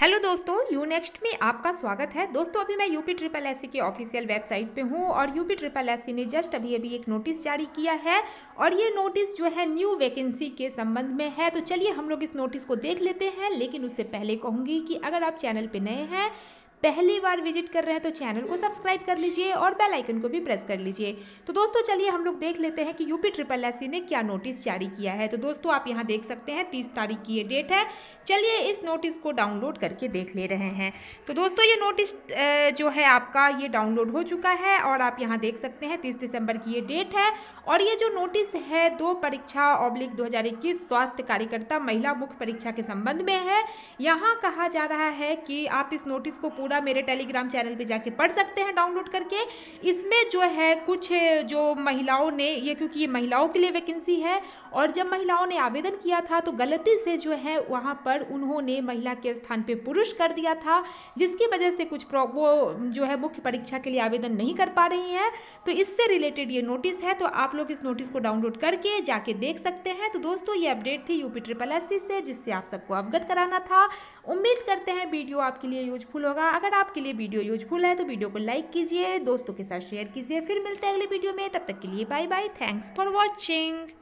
hello दोस्तों you next में आपका स्वागत है दोस्तों अभी मैं यूपी ट्रिपल एस की ऑफिशियल वेबसाइट पे हूँ और यूपी ट्रिपल एस ने जस्ट अभी अभी एक नोटिस जारी किया है और ये नोटिस जो है न्यू वैकेंसी के संबंध में है तो चलिए हम लोग इस नोटिस को देख लेते हैं लेकिन उससे पहले कहूँगी कि अगर आप चैनल पर नए हैं पहली बार विजिट कर रहे हैं तो चैनल को सब्सक्राइब कर लीजिए और बेल आइकन को भी प्रेस कर लीजिए तो दोस्तों चलिए हम लोग देख लेते हैं कि यूपी ट्रिपल एस ने क्या नोटिस जारी किया है तो दोस्तों आप यहाँ देख सकते हैं तीस तारीख की ये डेट है चलिए इस नोटिस को डाउनलोड करके देख ले रहे हैं तो दोस्तों ये नोटिस जो है आपका ये डाउनलोड हो चुका है और आप यहाँ देख सकते हैं तीस दिसंबर की ये डेट है और ये जो नोटिस है दो परीक्षा ऑब्लिक दो स्वास्थ्य कार्यकर्ता महिला मुख्य परीक्षा के संबंध में है यहाँ कहा जा रहा है कि आप इस नोटिस को पूरी पूरा मेरे टेलीग्राम चैनल पे जाके पढ़ सकते हैं डाउनलोड करके इसमें जो है कुछ जो महिलाओं ने ये क्योंकि ये महिलाओं के लिए वैकेंसी है और जब महिलाओं ने आवेदन किया था तो गलती से जो है वहाँ पर उन्होंने महिला के स्थान पर पुरुष कर दिया था जिसकी वजह से कुछ वो जो है मुख्य परीक्षा के लिए आवेदन नहीं कर पा रही हैं तो इससे रिलेटेड ये नोटिस है तो आप लोग इस नोटिस को डाउनलोड करके जाके देख सकते हैं तो दोस्तों ये अपडेट थी यूपी ट्रिपल एस से जिससे आप सबको अवगत कराना था उम्मीद करते हैं वीडियो आपके लिए यूजफुल होगा अगर आपके लिए वीडियो यूजफुल है तो वीडियो को लाइक कीजिए दोस्तों के साथ शेयर कीजिए फिर मिलते हैं अगले वीडियो में तब तक के लिए bye bye thanks for watching